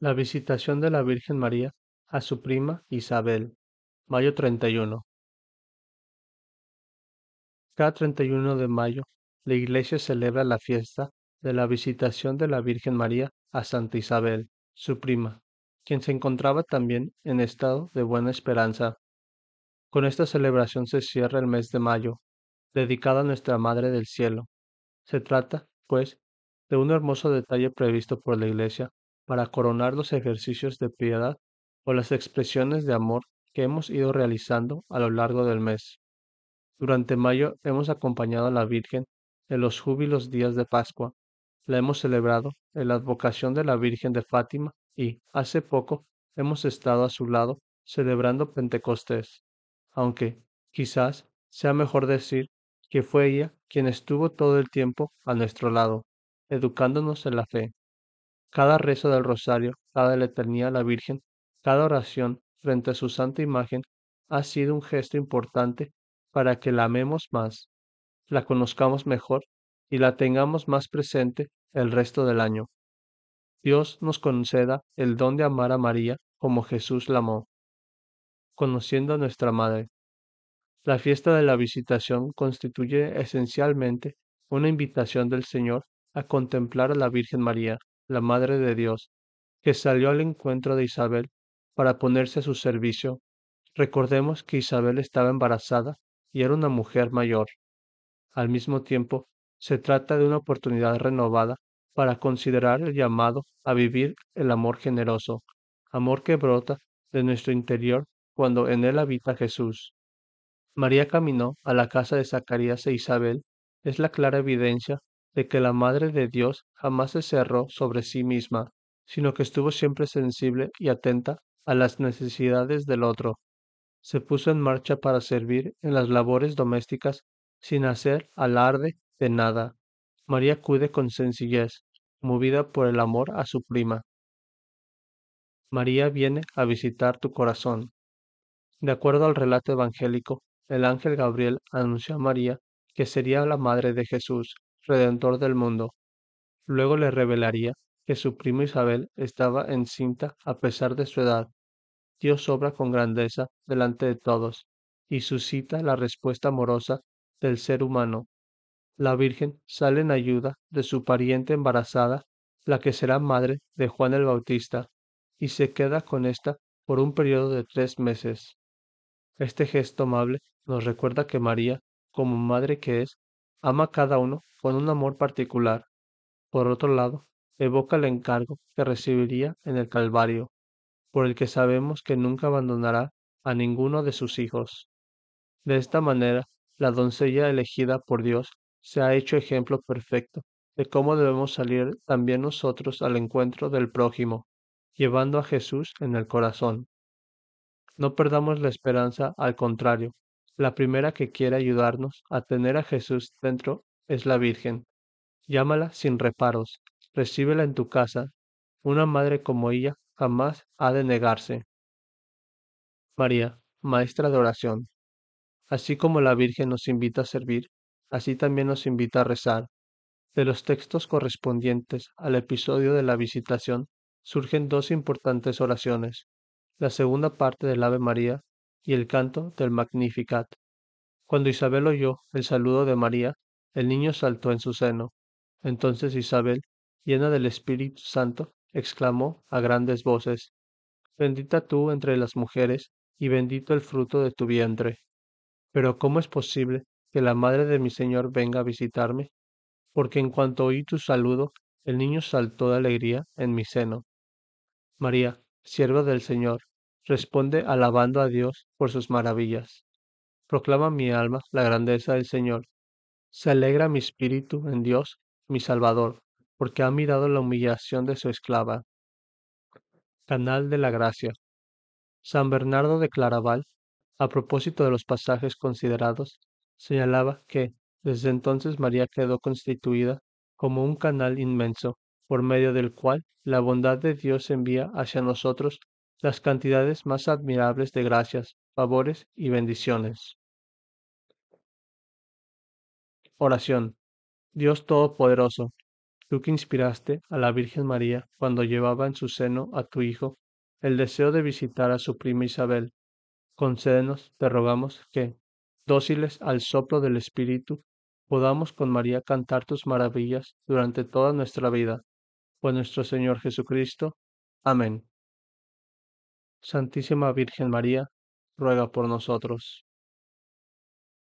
La Visitación de la Virgen María a su prima Isabel, mayo 31. Cada 31 de mayo, la Iglesia celebra la fiesta de la Visitación de la Virgen María a Santa Isabel, su prima, quien se encontraba también en estado de buena esperanza. Con esta celebración se cierra el mes de mayo, dedicado a nuestra Madre del Cielo. Se trata, pues, de un hermoso detalle previsto por la Iglesia para coronar los ejercicios de piedad o las expresiones de amor que hemos ido realizando a lo largo del mes. Durante mayo hemos acompañado a la Virgen en los júbilos días de Pascua, la hemos celebrado en la advocación de la Virgen de Fátima y, hace poco, hemos estado a su lado celebrando Pentecostés, aunque, quizás, sea mejor decir que fue ella quien estuvo todo el tiempo a nuestro lado, educándonos en la fe. Cada rezo del rosario, cada eternidad a la Virgen, cada oración frente a su santa imagen ha sido un gesto importante para que la amemos más, la conozcamos mejor y la tengamos más presente el resto del año. Dios nos conceda el don de amar a María como Jesús la amó, conociendo a nuestra Madre. La fiesta de la visitación constituye esencialmente una invitación del Señor a contemplar a la Virgen María, la Madre de Dios, que salió al encuentro de Isabel para ponerse a su servicio. Recordemos que Isabel estaba embarazada y era una mujer mayor. Al mismo tiempo, se trata de una oportunidad renovada para considerar el llamado a vivir el amor generoso, amor que brota de nuestro interior cuando en él habita Jesús. María caminó a la casa de Zacarías e Isabel es la clara evidencia de que la Madre de Dios jamás se cerró sobre sí misma, sino que estuvo siempre sensible y atenta a las necesidades del otro. Se puso en marcha para servir en las labores domésticas sin hacer alarde de nada. María acude con sencillez, movida por el amor a su prima. María viene a visitar tu corazón. De acuerdo al relato evangélico, el ángel Gabriel anunció a María que sería la madre de Jesús Redentor del mundo. Luego le revelaría que su primo Isabel estaba encinta a pesar de su edad. Dios obra con grandeza delante de todos y suscita la respuesta amorosa del ser humano. La Virgen sale en ayuda de su pariente embarazada, la que será madre de Juan el Bautista, y se queda con ésta por un periodo de tres meses. Este gesto amable nos recuerda que María, como madre que es, ama a cada uno con un amor particular. Por otro lado, evoca el encargo que recibiría en el Calvario, por el que sabemos que nunca abandonará a ninguno de sus hijos. De esta manera, la doncella elegida por Dios se ha hecho ejemplo perfecto de cómo debemos salir también nosotros al encuentro del prójimo, llevando a Jesús en el corazón. No perdamos la esperanza, al contrario, la primera que quiere ayudarnos a tener a Jesús dentro es la Virgen. Llámala sin reparos, recíbela en tu casa. Una madre como ella jamás ha de negarse. María, Maestra de Oración. Así como la Virgen nos invita a servir, así también nos invita a rezar. De los textos correspondientes al episodio de la visitación surgen dos importantes oraciones. La segunda parte del Ave María y el canto del Magnificat. Cuando Isabel oyó el saludo de María, el niño saltó en su seno. Entonces Isabel, llena del Espíritu Santo, exclamó a grandes voces, Bendita tú entre las mujeres, y bendito el fruto de tu vientre. Pero ¿cómo es posible que la madre de mi Señor venga a visitarme? Porque en cuanto oí tu saludo, el niño saltó de alegría en mi seno. María, sierva del Señor, responde alabando a Dios por sus maravillas. Proclama mi alma la grandeza del Señor. Se alegra mi espíritu en Dios, mi Salvador, porque ha mirado la humillación de su esclava. Canal de la Gracia. San Bernardo de Claraval, a propósito de los pasajes considerados, señalaba que desde entonces María quedó constituida como un canal inmenso por medio del cual la bondad de Dios envía hacia nosotros las cantidades más admirables de gracias, favores y bendiciones. Oración. Dios Todopoderoso, tú que inspiraste a la Virgen María cuando llevaba en su seno a tu Hijo el deseo de visitar a su prima Isabel, concédenos, te rogamos, que, dóciles al soplo del Espíritu, podamos con María cantar tus maravillas durante toda nuestra vida. Por nuestro Señor Jesucristo. Amén. Santísima Virgen María, ruega por nosotros.